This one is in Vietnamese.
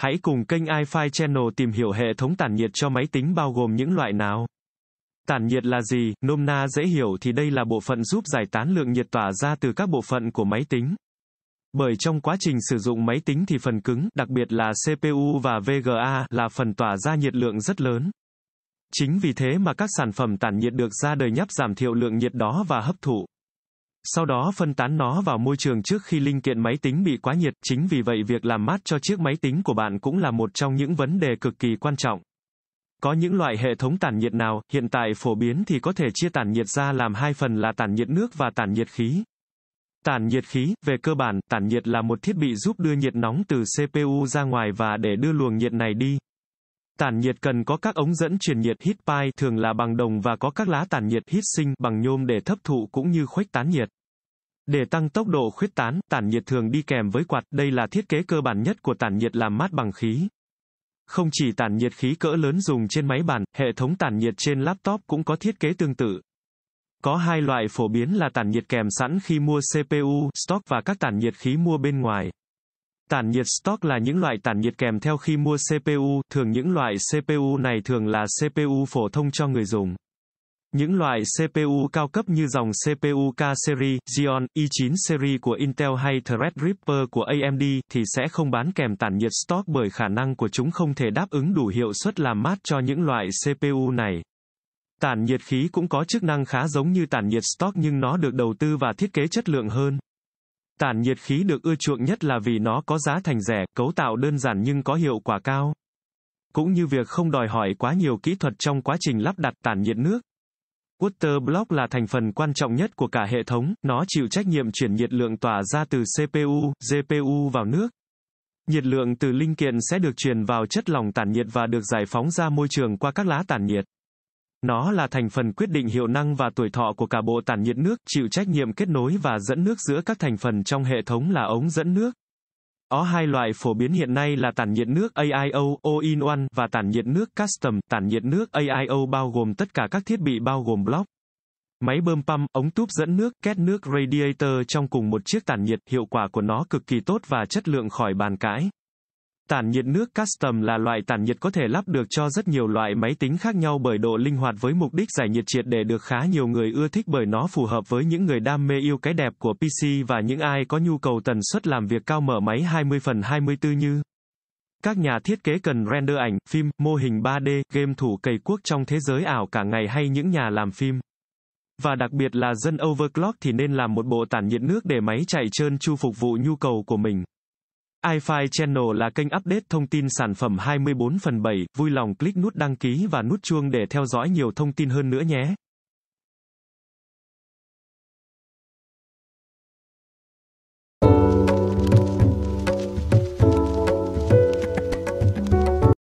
Hãy cùng kênh iFi Channel tìm hiểu hệ thống tản nhiệt cho máy tính bao gồm những loại nào. Tản nhiệt là gì? Nôm na dễ hiểu thì đây là bộ phận giúp giải tán lượng nhiệt tỏa ra từ các bộ phận của máy tính. Bởi trong quá trình sử dụng máy tính thì phần cứng, đặc biệt là CPU và VGA là phần tỏa ra nhiệt lượng rất lớn. Chính vì thế mà các sản phẩm tản nhiệt được ra đời nhằm giảm thiểu lượng nhiệt đó và hấp thụ. Sau đó phân tán nó vào môi trường trước khi linh kiện máy tính bị quá nhiệt, chính vì vậy việc làm mát cho chiếc máy tính của bạn cũng là một trong những vấn đề cực kỳ quan trọng. Có những loại hệ thống tản nhiệt nào, hiện tại phổ biến thì có thể chia tản nhiệt ra làm hai phần là tản nhiệt nước và tản nhiệt khí. Tản nhiệt khí, về cơ bản, tản nhiệt là một thiết bị giúp đưa nhiệt nóng từ CPU ra ngoài và để đưa luồng nhiệt này đi, Tản nhiệt cần có các ống dẫn truyền nhiệt heat pipe thường là bằng đồng và có các lá tản nhiệt heat sinh bằng nhôm để hấp thụ cũng như khuếch tán nhiệt. Để tăng tốc độ khuếch tán, tản nhiệt thường đi kèm với quạt, đây là thiết kế cơ bản nhất của tản nhiệt làm mát bằng khí. Không chỉ tản nhiệt khí cỡ lớn dùng trên máy bàn, hệ thống tản nhiệt trên laptop cũng có thiết kế tương tự. Có hai loại phổ biến là tản nhiệt kèm sẵn khi mua CPU, stock và các tản nhiệt khí mua bên ngoài. Tản nhiệt stock là những loại tản nhiệt kèm theo khi mua CPU, thường những loại CPU này thường là CPU phổ thông cho người dùng. Những loại CPU cao cấp như dòng CPU K-series, Xeon, i9 series của Intel hay Threadripper của AMD thì sẽ không bán kèm tản nhiệt stock bởi khả năng của chúng không thể đáp ứng đủ hiệu suất làm mát cho những loại CPU này. Tản nhiệt khí cũng có chức năng khá giống như tản nhiệt stock nhưng nó được đầu tư và thiết kế chất lượng hơn. Tản nhiệt khí được ưa chuộng nhất là vì nó có giá thành rẻ, cấu tạo đơn giản nhưng có hiệu quả cao. Cũng như việc không đòi hỏi quá nhiều kỹ thuật trong quá trình lắp đặt tản nhiệt nước. block là thành phần quan trọng nhất của cả hệ thống, nó chịu trách nhiệm chuyển nhiệt lượng tỏa ra từ CPU, GPU vào nước. Nhiệt lượng từ linh kiện sẽ được truyền vào chất lỏng tản nhiệt và được giải phóng ra môi trường qua các lá tản nhiệt. Nó là thành phần quyết định hiệu năng và tuổi thọ của cả bộ tản nhiệt nước, chịu trách nhiệm kết nối và dẫn nước giữa các thành phần trong hệ thống là ống dẫn nước. Có hai loại phổ biến hiện nay là tản nhiệt nước AIO All-in-One và tản nhiệt nước Custom. Tản nhiệt nước AIO bao gồm tất cả các thiết bị bao gồm block, máy bơm pump, ống túp dẫn nước, két nước radiator trong cùng một chiếc tản nhiệt. Hiệu quả của nó cực kỳ tốt và chất lượng khỏi bàn cãi. Tản nhiệt nước custom là loại tản nhiệt có thể lắp được cho rất nhiều loại máy tính khác nhau bởi độ linh hoạt với mục đích giải nhiệt triệt để được khá nhiều người ưa thích bởi nó phù hợp với những người đam mê yêu cái đẹp của PC và những ai có nhu cầu tần suất làm việc cao mở máy 20 phần 24 như các nhà thiết kế cần render ảnh, phim, mô hình 3D, game thủ cày cuốc trong thế giới ảo cả ngày hay những nhà làm phim. Và đặc biệt là dân overclock thì nên làm một bộ tản nhiệt nước để máy chạy trơn chu phục vụ nhu cầu của mình iFi Channel là kênh update thông tin sản phẩm 24 phần 7, vui lòng click nút đăng ký và nút chuông để theo dõi nhiều thông tin hơn nữa nhé.